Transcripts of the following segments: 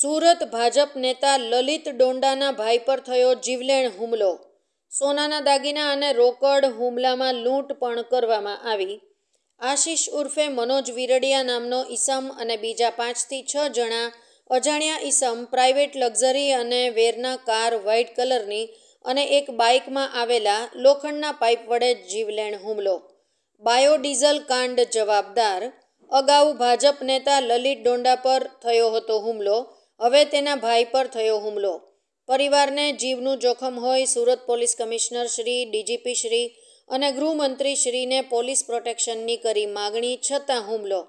સુરત ભાજપ નેતા લલિત ડોંડાના ભાઈ પર થયો જીવલેણ હુમલો સોનાના દાગીના અને રોકડ હુમલામાં લૂંટ પણ કરવામાં આવી આશીષ ઉર્ફે મનોજ વિરડિયા નામનો ઈસમ અને બીજા પાંચથી છ જણા અજાણ્યા ઈસમ પ્રાઇવેટ લક્ઝરી અને વેરના કાર વ્હાઇટ કલરની અને એક બાઇકમાં આવેલા લોખંડના પાઇપ વડે જીવલેણ હુમલો બાયોડીઝલ કાંડ જવાબદાર અગાઉ ભાજપ નેતા લલિત ડોંડા પર થયો હતો હુમલો હવે તેના ભાઈ પર થયો હુમલો પરિવારને જીવનું જોખમ હોય Surat police commissioner Shri DGP Shri અને ગૃહમંત્રી શ્રીને પોલીસ પ્રોટેક્શનની કરી માગણી છતાં હુમલો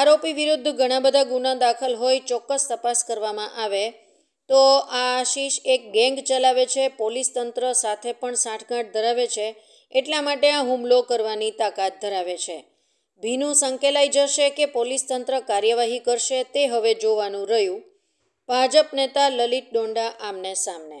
આરોપી વિરુદ્ધ ઘણા બધા ગુના દાખલ હોય ચોક્કસ તપાસ કરવામાં આવે તો આ આશીષ એક ગેંગ ચલાવે છે પોલીસ તંત્ર સાથે પણ સાંઠગાંઠ ધરાવે છે એટલા માટે આ હુમલો કરવાની તાકાત ધરાવે છે ભીનું સંકેલાઈ જશે કે પોલીસ તંત્ર કાર્યવાહી કરશે તે હવે જોવાનું રહ્યું ભાજપ નેતા લલિત ડોંડા આમને સામને